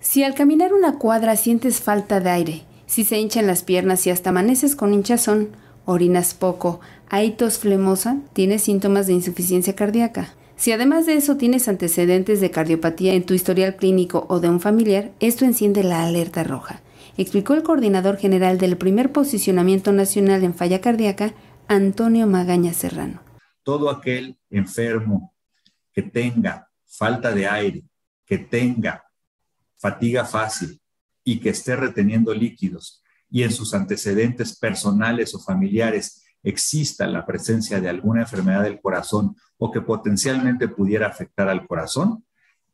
Si al caminar una cuadra sientes falta de aire, si se hinchan las piernas y hasta amaneces con hinchazón, orinas poco, hay tos flemosa, tienes síntomas de insuficiencia cardíaca. Si además de eso tienes antecedentes de cardiopatía en tu historial clínico o de un familiar, esto enciende la alerta roja, explicó el coordinador general del primer posicionamiento nacional en falla cardíaca, Antonio Magaña Serrano. Todo aquel enfermo que tenga falta de aire, que tenga fatiga fácil y que esté reteniendo líquidos y en sus antecedentes personales o familiares exista la presencia de alguna enfermedad del corazón o que potencialmente pudiera afectar al corazón,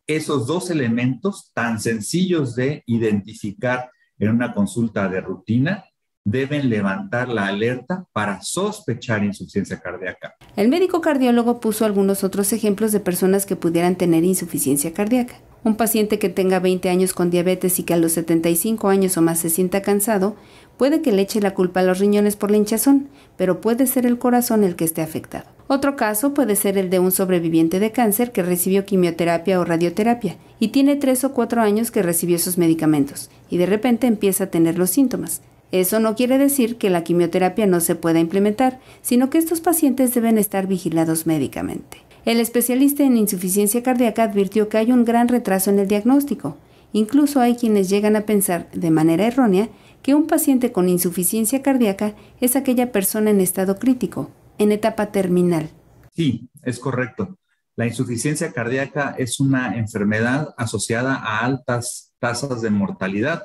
esos dos elementos tan sencillos de identificar en una consulta de rutina deben levantar la alerta para sospechar insuficiencia cardíaca. El médico cardiólogo puso algunos otros ejemplos de personas que pudieran tener insuficiencia cardíaca. Un paciente que tenga 20 años con diabetes y que a los 75 años o más se sienta cansado, puede que le eche la culpa a los riñones por la hinchazón, pero puede ser el corazón el que esté afectado. Otro caso puede ser el de un sobreviviente de cáncer que recibió quimioterapia o radioterapia y tiene 3 o 4 años que recibió esos medicamentos y de repente empieza a tener los síntomas. Eso no quiere decir que la quimioterapia no se pueda implementar, sino que estos pacientes deben estar vigilados médicamente. El especialista en insuficiencia cardíaca advirtió que hay un gran retraso en el diagnóstico. Incluso hay quienes llegan a pensar, de manera errónea, que un paciente con insuficiencia cardíaca es aquella persona en estado crítico, en etapa terminal. Sí, es correcto. La insuficiencia cardíaca es una enfermedad asociada a altas tasas de mortalidad.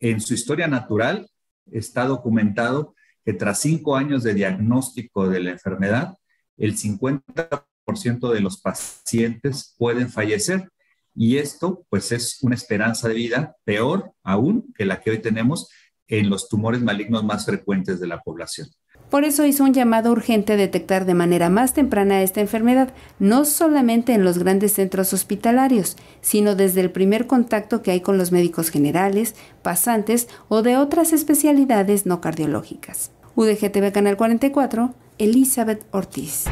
En su historia natural está documentado que tras cinco años de diagnóstico de la enfermedad, el 50% de los pacientes pueden fallecer. Y esto, pues, es una esperanza de vida peor aún que la que hoy tenemos en los tumores malignos más frecuentes de la población. Por eso hizo un llamado urgente detectar de manera más temprana esta enfermedad, no solamente en los grandes centros hospitalarios, sino desde el primer contacto que hay con los médicos generales, pasantes o de otras especialidades no cardiológicas. UDGTV Canal 44, Elizabeth Ortiz.